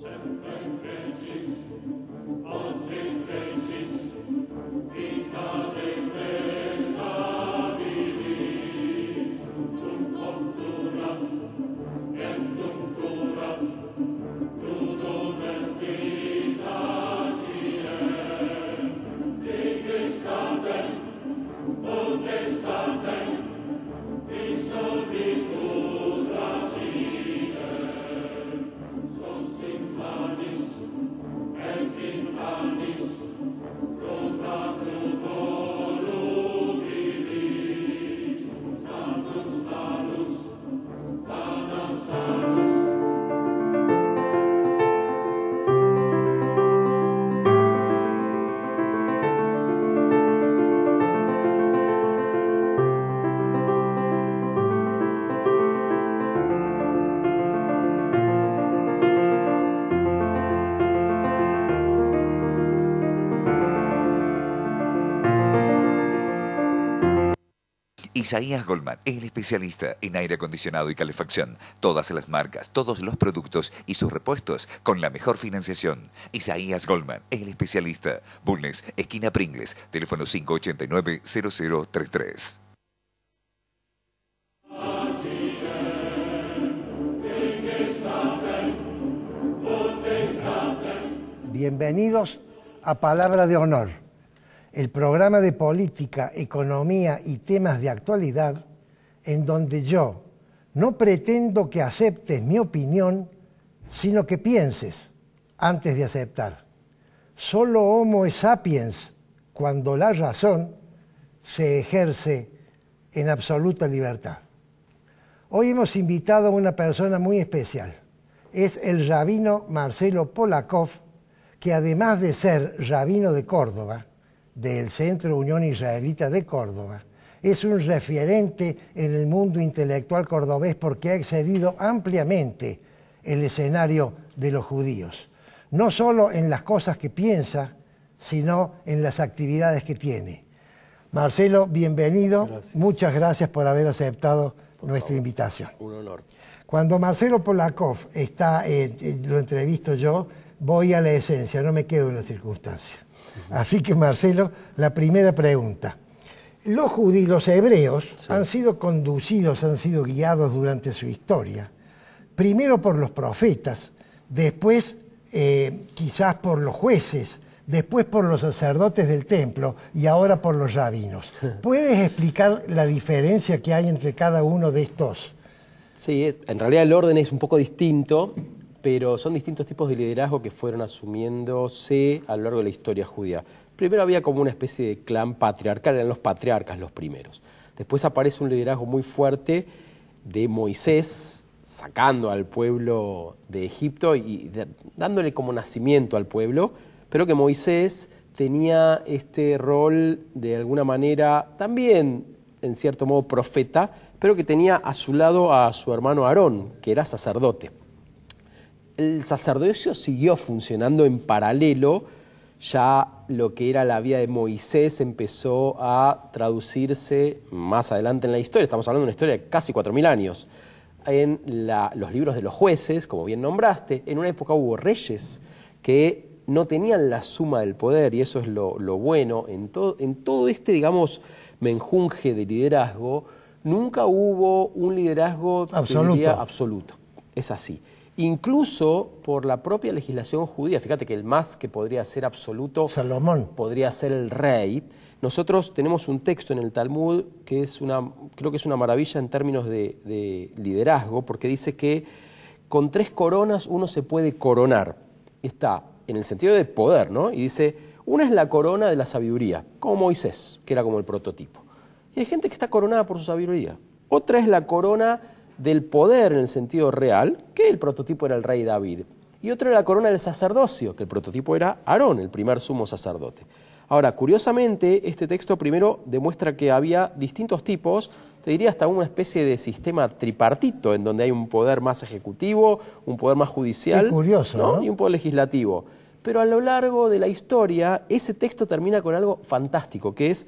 Fiindcă de Isaías Goldman el especialista en aire acondicionado y calefacción. Todas las marcas, todos los productos y sus repuestos con la mejor financiación. Isaías Goldman el especialista. Bulnes, esquina Pringles, teléfono 589-0033. Bienvenidos a Palabra de Honor el programa de política, economía y temas de actualidad, en donde yo no pretendo que aceptes mi opinión, sino que pienses antes de aceptar. Solo Homo sapiens, cuando la razón se ejerce en absoluta libertad. Hoy hemos invitado a una persona muy especial. Es el rabino Marcelo Polakov, que además de ser rabino de Córdoba, del Centro Unión Israelita de Córdoba, es un referente en el mundo intelectual cordobés porque ha excedido ampliamente el escenario de los judíos, no solo en las cosas que piensa, sino en las actividades que tiene. Marcelo, bienvenido. Muchas gracias por haber aceptado nuestra invitación. Un honor. Cuando Marcelo Polakov está, lo entrevisto yo, voy a la esencia, no me quedo en las circunstancias. Así que Marcelo, la primera pregunta. Los judíos, los hebreos, han sido conducidos, han sido guiados durante su historia, primero por los profetas, después eh, quizás por los jueces, después por los sacerdotes del templo y ahora por los rabinos. ¿Puedes explicar la diferencia que hay entre cada uno de estos? Sí, en realidad el orden es un poco distinto, pero son distintos tipos de liderazgo que fueron asumiéndose a lo largo de la historia judía. Primero había como una especie de clan patriarcal, eran los patriarcas los primeros. Después aparece un liderazgo muy fuerte de Moisés sacando al pueblo de Egipto y dándole como nacimiento al pueblo, pero que Moisés tenía este rol de alguna manera también, en cierto modo, profeta, pero que tenía a su lado a su hermano Aarón, que era sacerdote el sacerdocio siguió funcionando en paralelo, ya lo que era la vía de Moisés empezó a traducirse más adelante en la historia, estamos hablando de una historia de casi 4.000 años, en los libros de los jueces, como bien nombraste, en una época hubo reyes que no tenían la suma del poder, y eso es lo, bueno, en, todo este, digamos, menjunje de liderazgo, nunca hubo un liderazgo absoluto. absoluto. Es así incluso por la propia legislación judía. Fíjate que el más que podría ser absoluto, Salomón, podría ser el rey. Nosotros tenemos un texto en el Talmud que es una, creo que es una maravilla en términos de, de liderazgo, porque dice que con tres coronas uno se puede coronar. Está en el sentido de poder, ¿no? Y dice, una es la corona de la sabiduría, como Moisés, que era como el prototipo. Y hay gente que está coronada por su sabiduría. Otra es la corona del poder en el sentido real, que el prototipo era el rey David. Y otro era la corona del sacerdocio, que el prototipo era Aarón, el primer sumo sacerdote. Ahora, curiosamente, este texto primero demuestra que había distintos tipos, te diría hasta una especie de sistema tripartito, en donde hay un poder más ejecutivo, un poder más judicial y un poder legislativo. Pero a lo largo de la historia, ese texto termina con algo fantástico, que es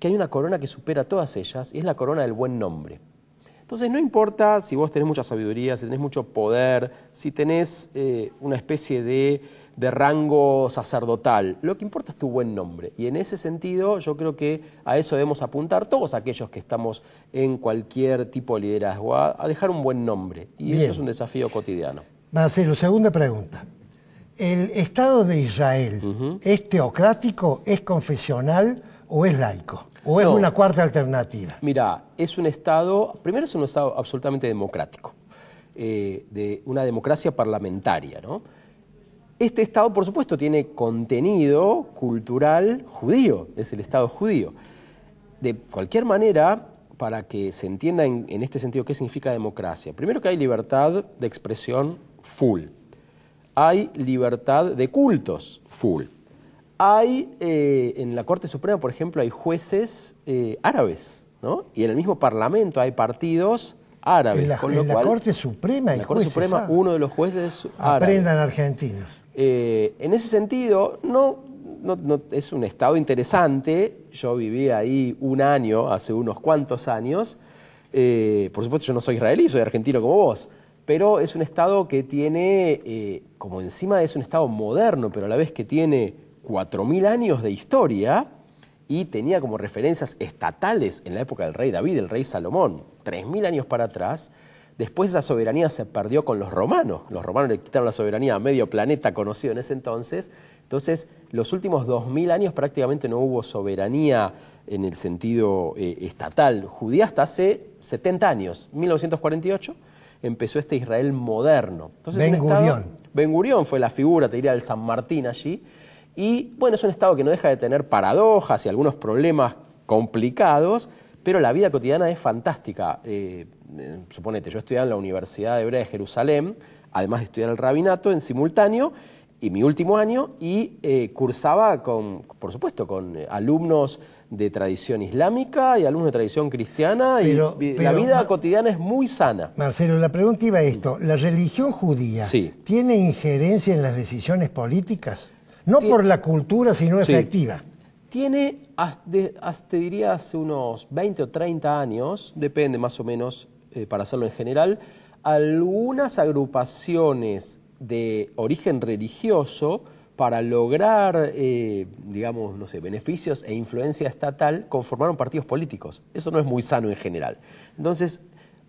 que hay una corona que supera todas ellas, y es la corona del buen nombre. Entonces no importa si vos tenés mucha sabiduría, si tenés mucho poder, si tenés eh, una especie de, rango sacerdotal, lo que importa es tu buen nombre. Y en ese sentido yo creo que a eso debemos apuntar todos aquellos que estamos en cualquier tipo de liderazgo, a, dejar un buen nombre. Y eso es un desafío cotidiano. Marcelo, segunda pregunta. ¿El Estado de Israel es teocrático, es confesional? o es laico? ¿O es una cuarta alternativa? Mira, es un Estado, primero es un Estado absolutamente democrático, eh, de una democracia parlamentaria, ¿no? Este Estado, por supuesto, tiene contenido cultural judío, es el Estado judío. De cualquier manera, para que se entienda en este sentido qué significa democracia, primero que hay libertad de expresión full, hay libertad de cultos full hay eh, en la Corte Suprema, por ejemplo, hay jueces eh, árabes, ¿no? Y en el mismo Parlamento hay partidos árabes. con lo la Corte Suprema la Corte Suprema, uno de los jueces árabe. Aprendan argentinos. Eh, en ese sentido, no, no, es un estado interesante. Yo viví ahí un año, hace unos cuantos años. por supuesto, yo no soy israelí, soy argentino como vos pero es un Estado que tiene, como encima es un Estado moderno, pero a la vez que tiene 4.000 años de historia y tenía como referencias estatales en la época del rey David, el rey Salomón, 3.000 años para atrás. Después esa soberanía se perdió con los romanos. Los romanos le quitaron la soberanía a medio planeta conocido en ese entonces. Entonces, los últimos 2.000 años prácticamente no hubo soberanía en el sentido eh, estatal judía hasta hace 70 años, 1948 empezó este Israel moderno. Entonces, ben Gurión. ben Gurión fue la figura, te diría, del San Martín allí, y bueno, es un estado que no deja de tener paradojas y algunos problemas complicados, pero la vida cotidiana es fantástica. Eh, eh, suponete, yo estudiaba en la Universidad Hebrea de Jerusalén, además de estudiar el rabinato en simultáneo, y mi último año, y eh, cursaba con, por supuesto, con alumnos de tradición islámica y alumnos de tradición cristiana, y, la vida cotidiana es muy sana. Marcelo, la pregunta iba a esto, ¿la religión judía tiene injerencia en las decisiones políticas? No por la cultura, sino efectiva. Tiene, hasta, te diría, hace unos 20 o 30 años, depende más o menos eh, para hacerlo en general, algunas agrupaciones de origen religioso para lograr, eh, digamos, no sé, beneficios e influencia estatal, conformaron partidos políticos. Eso no es muy sano en general. Entonces,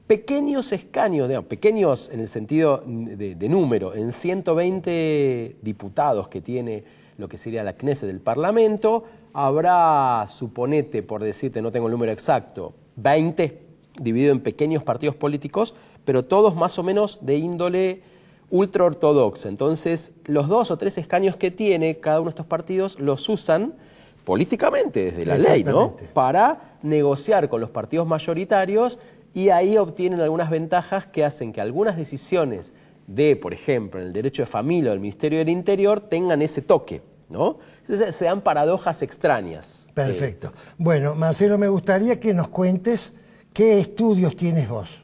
pequeños escaños, digamos, pequeños en el sentido de, número, en 120 diputados que tiene lo que sería la Knesset del Parlamento, habrá, suponete, por decirte, no tengo el número exacto, 20 dividido en pequeños partidos políticos, pero todos más o menos de índole ultraortodoxa. Entonces, los dos o tres escaños que tiene cada uno de estos partidos los usan políticamente, desde la ley, ¿no? Para negociar con los partidos mayoritarios y ahí obtienen algunas ventajas que hacen que algunas decisiones de, por ejemplo, en el derecho de familia o el Ministerio del Interior tengan ese toque. ¿No? se paradojas extrañas. Perfecto. Bueno, Marcelo, me gustaría que nos cuentes qué estudios tienes vos.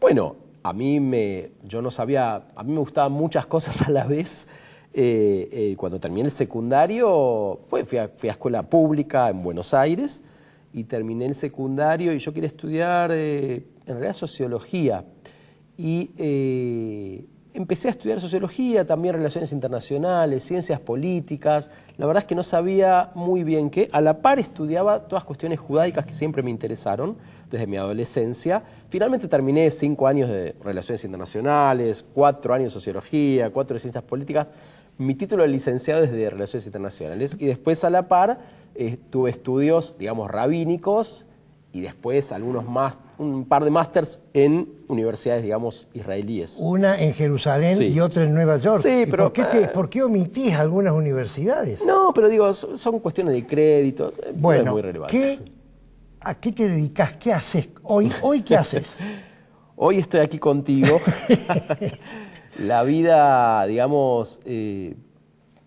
Bueno, a mí me, yo no sabía, a mí me gustaban muchas cosas a la vez. Eh, eh, cuando terminé el secundario, pues fui a escuela pública en Buenos Aires y terminé el secundario y yo quería estudiar eh, en realidad sociología. Y eh, empecé a estudiar sociología, también relaciones internacionales, ciencias políticas. La verdad es que no sabía muy bien qué. A la par estudiaba todas cuestiones judaicas que siempre me interesaron desde mi adolescencia. Finalmente terminé cinco años de relaciones internacionales, cuatro años de sociología, cuatro de ciencias políticas mi título de licenciado es de Relaciones Internacionales y después a la par eh, tuve estudios, digamos, rabínicos y después algunos más, un par de másters en universidades, digamos, israelíes. Una en Jerusalén y otra en Nueva York. Sí, pero, ah, ¿por, qué omitís algunas universidades? No, pero digo, son cuestiones de crédito. Eh, bueno, muy relevante. ¿qué, ¿a qué te dedicas? ¿Qué haces hoy? ¿Hoy qué haces? hoy estoy aquí contigo. la vida, digamos, eh,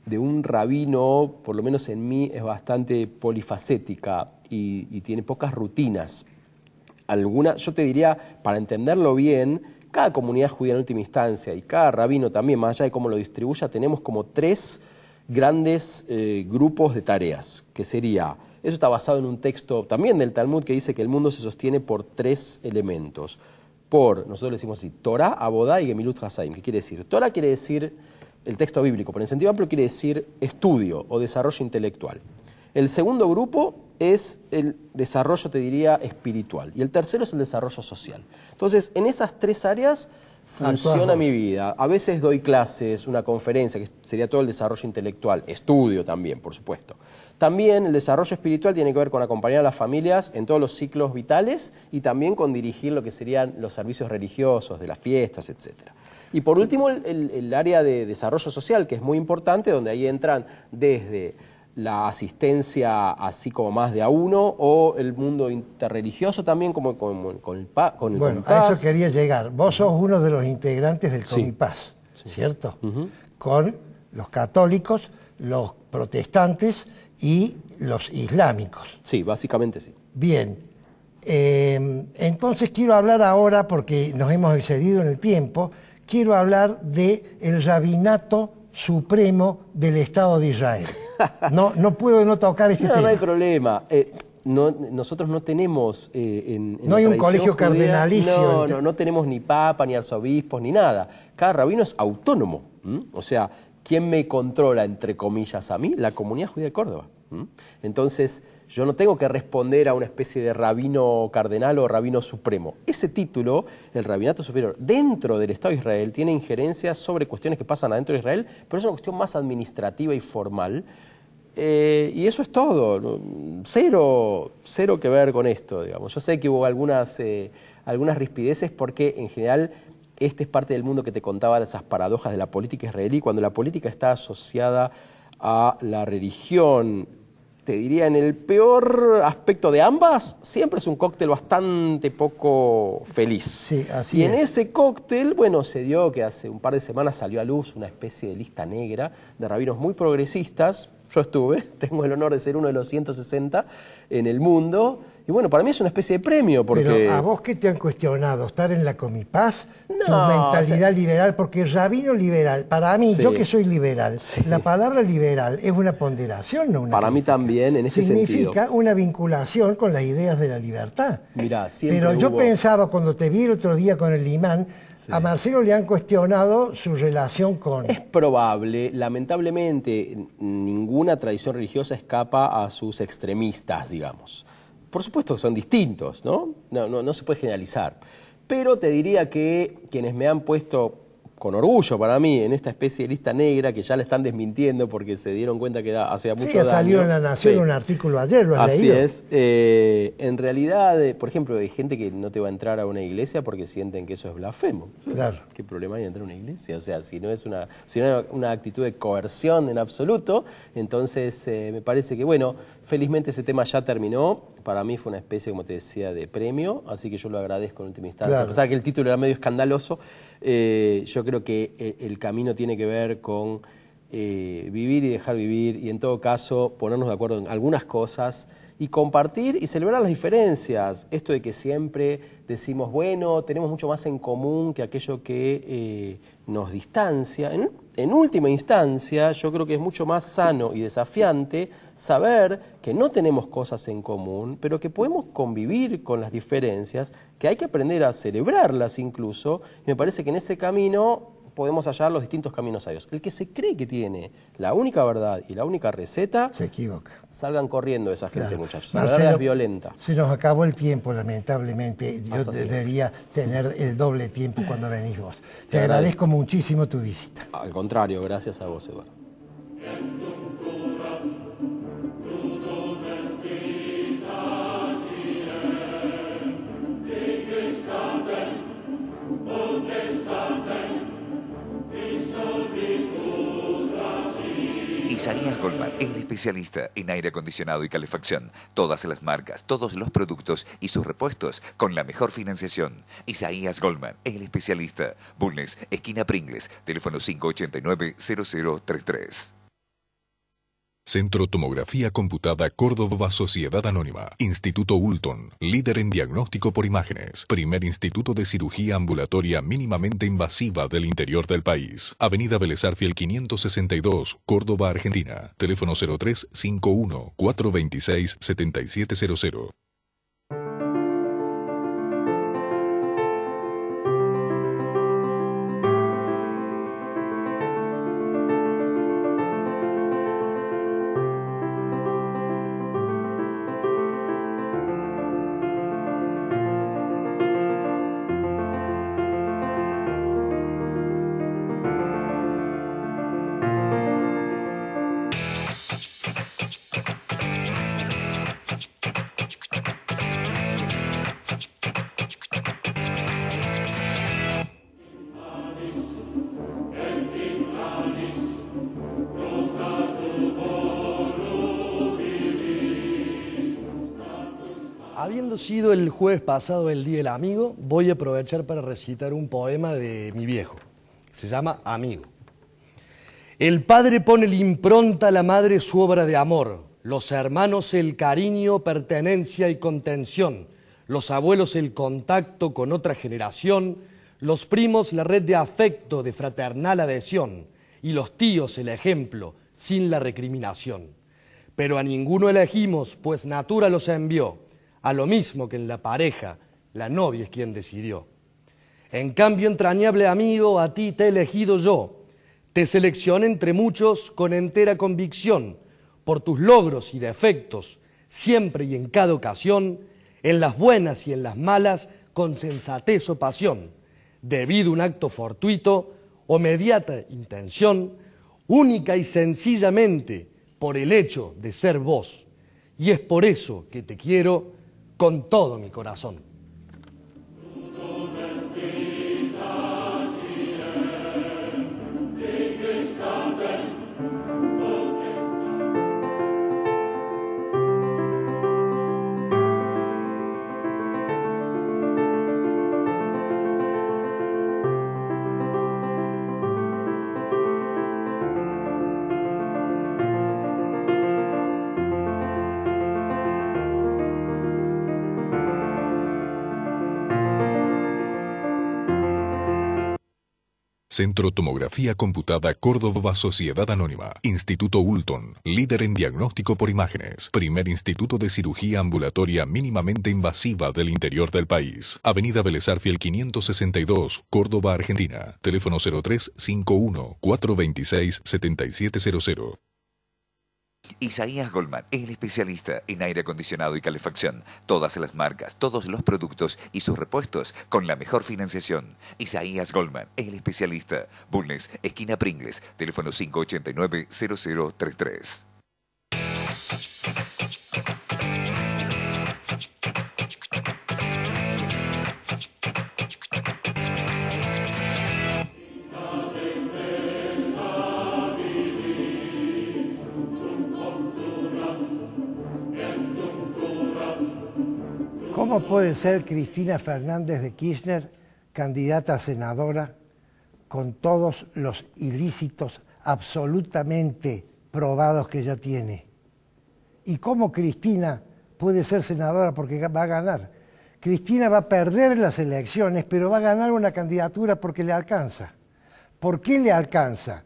de un rabino, por lo menos en mí, es bastante polifacética y, tiene pocas rutinas. Alguna, yo te diría, para entenderlo bien, cada comunidad judía en última instancia y cada rabino también, más allá de cómo lo distribuya, tenemos como tres grandes eh, grupos de tareas, que sería, eso está basado en un texto también del Talmud que dice que el mundo se sostiene por tres elementos por, nosotros le decimos así, Torah, Abodá y Gemilut Hasaim. ¿Qué quiere decir? Torah quiere decir el texto bíblico, por el sentido amplio quiere decir estudio o desarrollo intelectual. El segundo grupo es el desarrollo, te diría, espiritual. Y el tercero es el desarrollo social. Entonces, en esas tres áreas funciona mi vida. A veces doy clases, una conferencia, que sería todo el desarrollo intelectual, estudio también, por supuesto. También el desarrollo espiritual tiene que ver con acompañar a las familias en todos los ciclos vitales y también con dirigir lo que serían los servicios religiosos, de las fiestas, etc. Y por último, el, área de desarrollo social, que es muy importante, donde ahí entran desde la asistencia así como más de a uno o el mundo interreligioso también como, con el, con bueno, a eso quería llegar. Vos sos uno de los integrantes del Comipaz, ¿cierto? Con los católicos, los protestantes y los islámicos. Sí, básicamente sí. Bien, em, entonces quiero hablar ahora, porque nos hemos excedido en el tiempo, quiero hablar de rabinato supremo del Estado de Israel. No, no puedo no tocar este tema. No hay problema. Eh, no, nosotros no tenemos... Eh, en, no hay un colegio cardenalicio. No, no, no tenemos ni papa, ni arzobispos, ni nada. Cada rabino es autónomo. O sea, ¿Quién me controla, entre comillas, a mí? La comunidad judía de Córdoba. Entonces, yo no tengo que responder a una especie de rabino cardenal o rabino supremo. Ese título, el rabinato superior, dentro del Estado de Israel, tiene injerencia sobre cuestiones que pasan adentro de Israel, pero es una cuestión más administrativa y formal. Eh, y eso es todo. Cero, cero que ver con esto, digamos. Yo sé que hubo algunas, eh, algunas rispideces porque, en general, este es parte del mundo que te contaba esas paradojas de la política israelí, cuando la política está asociada a la religión. Te diría, en el peor aspecto de ambas, siempre es un cóctel bastante poco feliz. Sí, así y en ese cóctel, bueno, se dio que hace un par de semanas salió a luz una especie de lista negra de rabinos muy progresistas. Yo estuve, tengo el honor de ser uno de los 160 en el mundo. Y bueno, para mí es una especie de premio. Porque... Pero a vos qué te han cuestionado, estar en la Comipaz, no, tu mentalidad liberal, porque rabino liberal, para mí, yo que soy liberal, la palabra liberal es una ponderación, no una. Para mí también, en ese sentido. Significa una vinculación con las ideas de la libertad. Mirá, siempre. Pero yo pensaba cuando te vi el otro día con el imán, a Marcelo le han cuestionado su relación con. Es probable, lamentablemente, ninguna tradición religiosa escapa a sus extremistas, digamos por supuesto que son distintos, ¿no? No, ¿no? se puede generalizar. Pero te diría que quienes me han puesto con orgullo para mí en esta especie de lista negra que ya la están desmintiendo porque se dieron cuenta que hacía mucho sí, ya salió en La Nación un artículo ayer, lo Así es. Eh, en realidad, eh, por ejemplo, hay gente que no te va a entrar a una iglesia porque sienten que eso es blasfemo. Claro. ¿Qué problema hay en entrar a una iglesia? O sea, si no es una, si no es una actitud de coerción en absoluto, entonces eh, me parece que, bueno, felizmente ese tema ya terminó para mí fue una especie, como te decía, de premio, así que yo lo agradezco en última instancia. A pesar de que el título era medio escandaloso, eh, yo creo que el camino tiene que ver con eh, vivir y dejar vivir, y en todo caso ponernos de acuerdo en algunas cosas y compartir y celebrar las diferencias. Esto de que siempre decimos, bueno, tenemos mucho más en común que aquello que eh, nos distancia. En, en, última instancia, yo creo que es mucho más sano y desafiante saber que no tenemos cosas en común, pero que podemos convivir con las diferencias, que hay que aprender a celebrarlas incluso. Y me parece que en ese camino podemos hallar los distintos caminos a ellos El que se cree que tiene la única verdad y la única receta... Se equivoca. Salgan corriendo esa gente, muchachos. La verdad es violenta. Se nos acabó el tiempo, lamentablemente. Yo debería tener el doble tiempo cuando venís vos. Te, agradezco muchísimo tu visita. Al contrario, gracias a vos, Eduardo. Isaías Goldman, el especialista en aire acondicionado y calefacción. Todas las marcas, todos los productos y sus repuestos con la mejor financiación. Isaías Goldman, el especialista. Bulnes, esquina Pringles, teléfono 589-0033. Centro Tomografía Computada Córdoba Sociedad Anónima. Instituto Ulton, líder en diagnóstico por imágenes. Primer instituto de cirugía ambulatoria mínimamente invasiva del interior del país. Avenida Belezarfiel 562, Córdoba, Argentina. Teléfono 51 426 7700. Habiendo sido el jueves pasado el Día del Amigo, voy a aprovechar para recitar un poema de mi viejo. Se llama Amigo. El padre pone la impronta a la madre su obra de amor, los hermanos el cariño, pertenencia y contención, los abuelos el contacto con otra generación, los primos la red de afecto, de fraternal adhesión, y los tíos el ejemplo, sin la recriminación. Pero a ninguno elegimos, pues natura los envió a lo mismo que en la pareja, la novia es quien decidió. En cambio, entrañable amigo, a ti te he elegido yo. Te seleccioné entre muchos con entera convicción, por tus logros y defectos, siempre y en cada ocasión, en las buenas y en las malas, con sensatez o pasión, debido a un acto fortuito o mediata intención, única y sencillamente por el hecho de ser vos. Y es por eso que te quiero con todo mi corazón. Centro Tomografía Computada Córdoba Sociedad Anónima. Instituto Ulton, líder en diagnóstico por imágenes. Primer instituto de cirugía ambulatoria mínimamente invasiva del interior del país. Avenida Belezarfiel 562, Córdoba, Argentina. Teléfono 0351 426 7700. Isaías Goldman el especialista en aire acondicionado y calefacción. Todas las marcas, todos los productos y sus repuestos con la mejor financiación. Isaías Goldman el especialista. Bulnes, esquina Pringles, teléfono 589-0033. ¿Cómo puede ser Cristina Fernández de Kirchner candidata a senadora con todos los ilícitos absolutamente probados que ya tiene? ¿Y cómo Cristina puede ser senadora porque va a ganar? Cristina va a perder las elecciones, pero va a ganar una candidatura porque le alcanza. ¿Por qué le alcanza?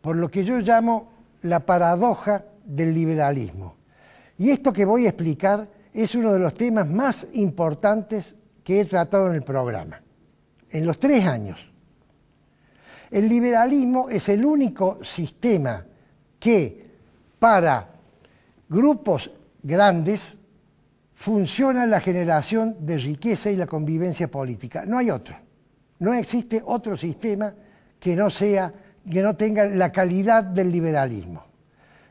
Por lo que yo llamo la paradoja del liberalismo. Y esto que voy a explicar es uno de los temas más importantes que he tratado en el programa, en los tres años. El liberalismo es el único sistema que para grupos grandes funciona la generación de riqueza y la convivencia política. No hay otro. No existe otro sistema que no sea que no tenga la calidad del liberalismo.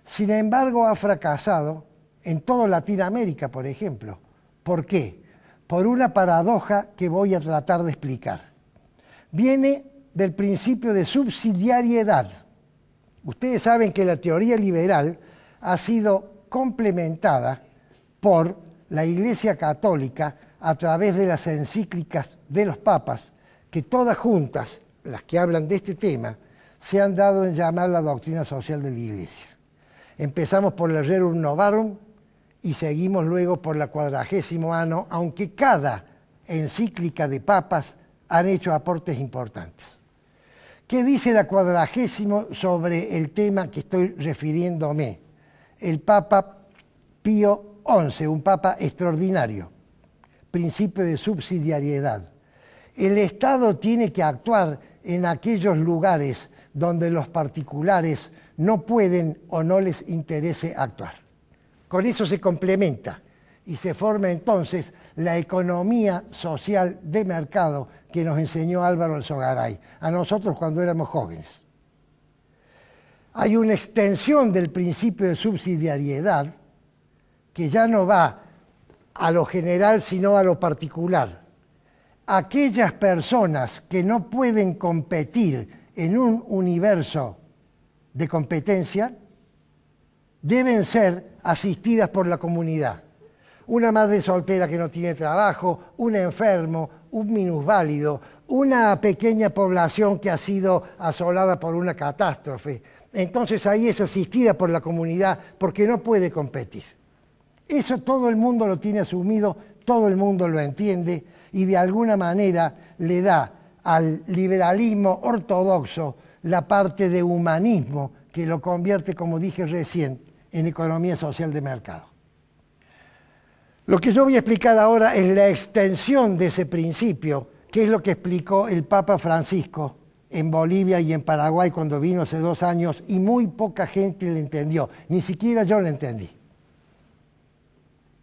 Sin embargo, ha fracasado en toda Latinoamérica, por ejemplo. ¿Por qué? Por una paradoja que voy a tratar de explicar. Viene del principio de subsidiariedad. Ustedes saben que la teoría liberal ha sido complementada por la Iglesia Católica a través de las encíclicas de los papas, que todas juntas, las que hablan de este tema, se han dado en llamar la doctrina social de la Iglesia. Empezamos por la Rerum Novarum, y seguimos luego por la cuadragésimo ano, aunque cada encíclica de papas han hecho aportes importantes. ¿Qué dice la cuadragésimo sobre el tema que estoy refiriéndome? El Papa Pío XI, un Papa extraordinario, principio de subsidiariedad. El Estado tiene que actuar en aquellos lugares donde los particulares no pueden o no les interese actuar. Con eso se complementa y se forma entonces la economía social de mercado que nos enseñó Álvaro Alzogaray, a nosotros cuando éramos jóvenes. Hay una extensión del principio de subsidiariedad que ya no va a lo general sino a lo particular. Aquellas personas que no pueden competir en un universo de competencia deben ser asistidas por la comunidad. Una madre soltera que no tiene trabajo, un enfermo, un minusválido, una pequeña población que ha sido asolada por una catástrofe. Entonces ahí es asistida por la comunidad porque no puede competir. Eso todo el mundo lo tiene asumido, todo el mundo lo entiende y de alguna manera le da al liberalismo ortodoxo la parte de humanismo que lo convierte, como dije recién, en economía social de mercado. Lo que yo voy a explicar ahora es la extensión de ese principio, que es lo que explicó el Papa Francisco en Bolivia y en Paraguay cuando vino hace dos años y muy poca gente lo entendió, ni siquiera yo lo entendí.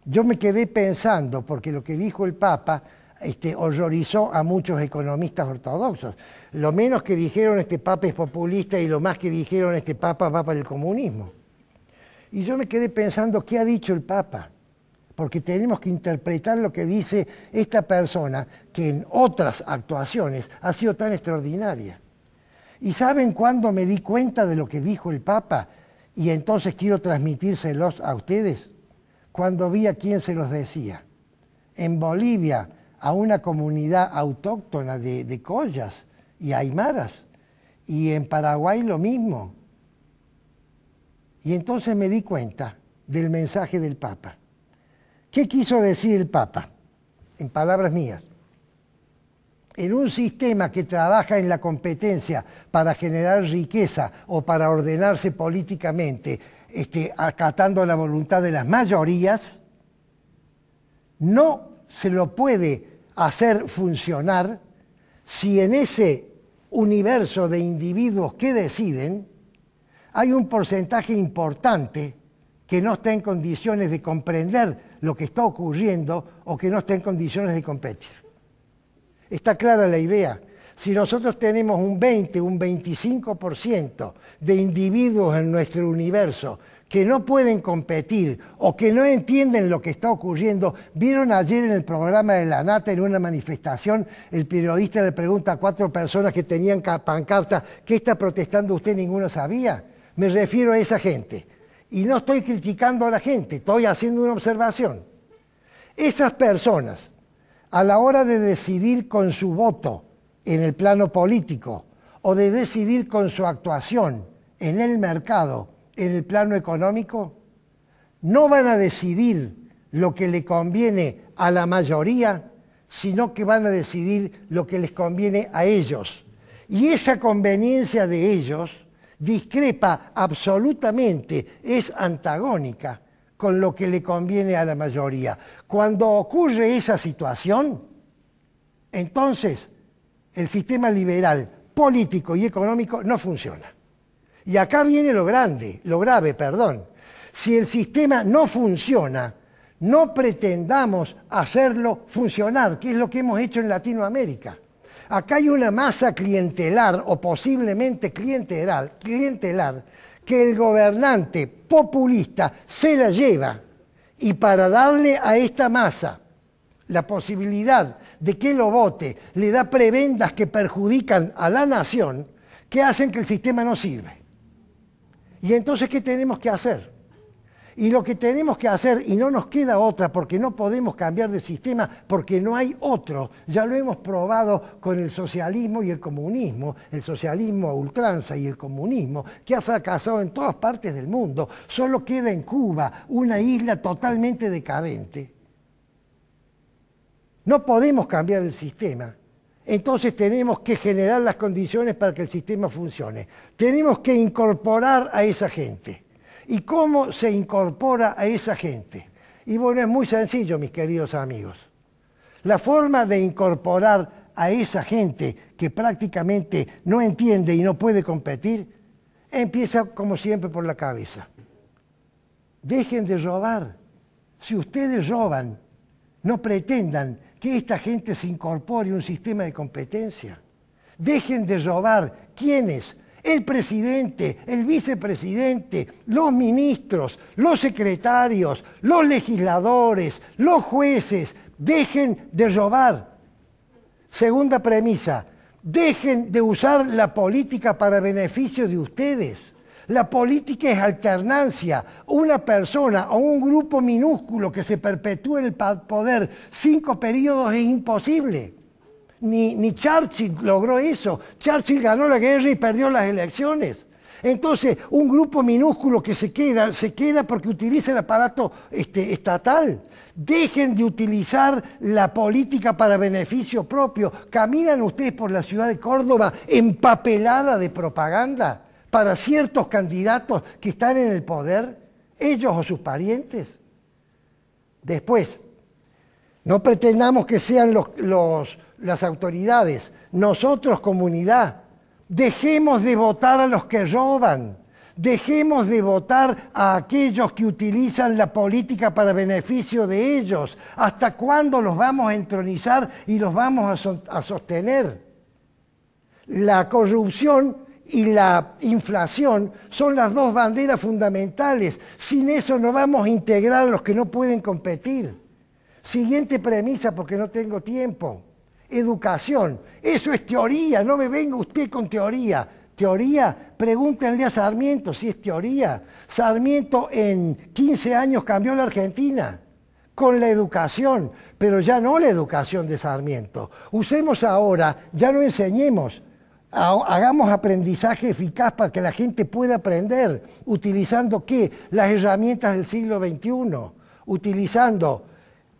Yo me quedé pensando, porque lo que dijo el Papa este, horrorizó a muchos economistas ortodoxos. Lo menos que dijeron este Papa es populista y lo más que dijeron este Papa va para el comunismo. Y yo me quedé pensando, ¿qué ha dicho el Papa? Porque tenemos que interpretar lo que dice esta persona que en otras actuaciones ha sido tan extraordinaria. ¿Y saben cuándo me di cuenta de lo que dijo el Papa? Y entonces quiero transmitírselos a ustedes. Cuando vi a quién se los decía. En Bolivia, a una comunidad autóctona de, de collas y aymaras. Y en Paraguay lo mismo. Y entonces me di cuenta del mensaje del Papa. ¿Qué quiso decir el Papa? En palabras mías, en un sistema que trabaja en la competencia para generar riqueza o para ordenarse políticamente, este, acatando la voluntad de las mayorías, no se lo puede hacer funcionar si en ese universo de individuos que deciden, hay un porcentaje importante que no está en condiciones de comprender lo que está ocurriendo o que no está en condiciones de competir. Está clara la idea. Si nosotros tenemos un 20, un 25% de individuos en nuestro universo que no pueden competir o que no entienden lo que está ocurriendo. Vieron ayer en el programa de la Nata, en una manifestación, el periodista le pregunta a cuatro personas que tenían pancartas, ¿qué está protestando usted? Ninguno sabía me refiero a esa gente. Y no estoy criticando a la gente, estoy haciendo una observación. Esas personas, a la hora de decidir con su voto en el plano político o de decidir con su actuación en el mercado, en el plano económico, no van a decidir lo que le conviene a la mayoría, sino que van a decidir lo que les conviene a ellos. Y esa conveniencia de ellos discrepa absolutamente, es antagónica con lo que le conviene a la mayoría. Cuando ocurre esa situación, entonces el sistema liberal político y económico no funciona. Y acá viene lo grande, lo grave, perdón. Si el sistema no funciona, no pretendamos hacerlo funcionar, que es lo que hemos hecho en Latinoamérica. Acá hay una masa clientelar o posiblemente clientelar, clientelar que el gobernante populista se la lleva y para darle a esta masa la posibilidad de que lo vote, le da prebendas que perjudican a la nación, que hacen que el sistema no sirve. Y entonces, ¿qué tenemos que hacer? Y lo que tenemos que hacer, y no nos queda otra, porque no podemos cambiar de sistema, porque no hay otro, ya lo hemos probado con el socialismo y el comunismo, el socialismo a ultranza y el comunismo, que ha fracasado en todas partes del mundo. Solo queda en Cuba, una isla totalmente decadente. No podemos cambiar el sistema. Entonces tenemos que generar las condiciones para que el sistema funcione. Tenemos que incorporar a esa gente. ¿Y cómo se incorpora a esa gente? Y bueno, es muy sencillo, mis queridos amigos. La forma de incorporar a esa gente que prácticamente no entiende y no puede competir, empieza como siempre por la cabeza. Dejen de robar. Si ustedes roban, no pretendan que esta gente se incorpore a un sistema de competencia. Dejen de robar. ¿Quiénes? El presidente, el vicepresidente, los ministros, los secretarios, los legisladores, los jueces, dejen de robar. Segunda premisa, dejen de usar la política para beneficio de ustedes. La política es alternancia. Una persona o un grupo minúsculo que se perpetúe en el poder cinco periodos es imposible. Ni, ni Churchill logró eso. Churchill ganó la guerra y perdió las elecciones. Entonces, un grupo minúsculo que se queda, se queda porque utiliza el aparato este, estatal. Dejen de utilizar la política para beneficio propio. Caminan ustedes por la ciudad de Córdoba empapelada de propaganda para ciertos candidatos que están en el poder, ellos o sus parientes. Después, no pretendamos que sean los las autoridades, nosotros comunidad, dejemos de votar a los que roban, dejemos de votar a aquellos que utilizan la política para beneficio de ellos. ¿Hasta cuándo los vamos a entronizar y los vamos a, sostener? La corrupción y la inflación son las dos banderas fundamentales. Sin eso no vamos a integrar a los que no pueden competir. Siguiente premisa porque no tengo tiempo educación. Eso es teoría, no me venga usted con teoría. Teoría, pregúntenle a Sarmiento si es teoría. Sarmiento en 15 años cambió la Argentina con la educación, pero ya no la educación de Sarmiento. Usemos ahora, ya no enseñemos, hagamos aprendizaje eficaz para que la gente pueda aprender, utilizando qué? Las herramientas del siglo XXI, utilizando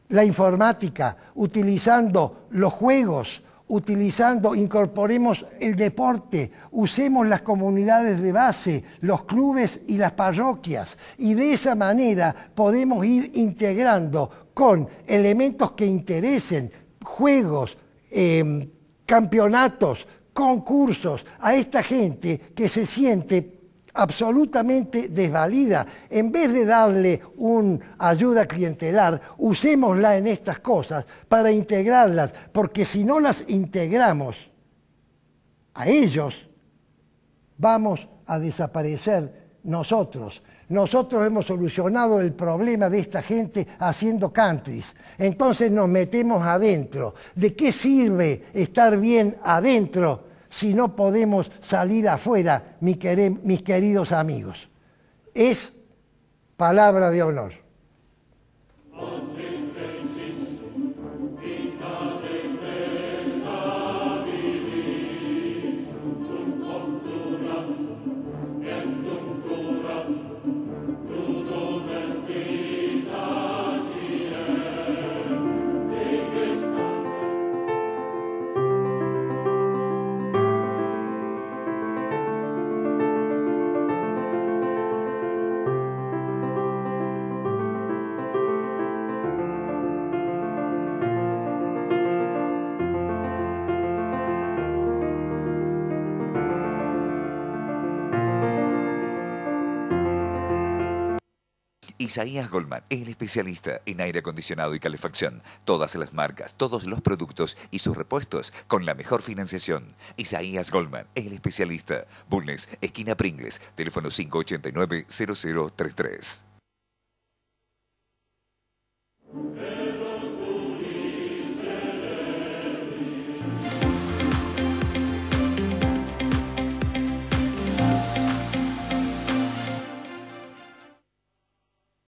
la informática, utilizando los juegos, utilizando, incorporemos el deporte, usemos las comunidades de base, los clubes y las parroquias. Y de esa manera podemos ir integrando con elementos que interesen, juegos, em, campeonatos, concursos, a esta gente que se siente absolutamente desvalida. En vez de darle un ayuda clientelar, usémosla en estas cosas para integrarlas, porque si no las integramos a ellos, vamos a desaparecer nosotros. Nosotros hemos solucionado el problema de esta gente haciendo countries. Entonces nos metemos adentro. ¿De qué sirve estar bien adentro si no podemos salir afuera, mis queridos amigos? Es palabra de honor. Isaías Goldman es el especialista en aire acondicionado y calefacción. Todas las marcas, todos los productos y sus repuestos con la mejor financiación. Isaías Goldman el especialista. Bulnes, esquina Pringles, teléfono 589-0033.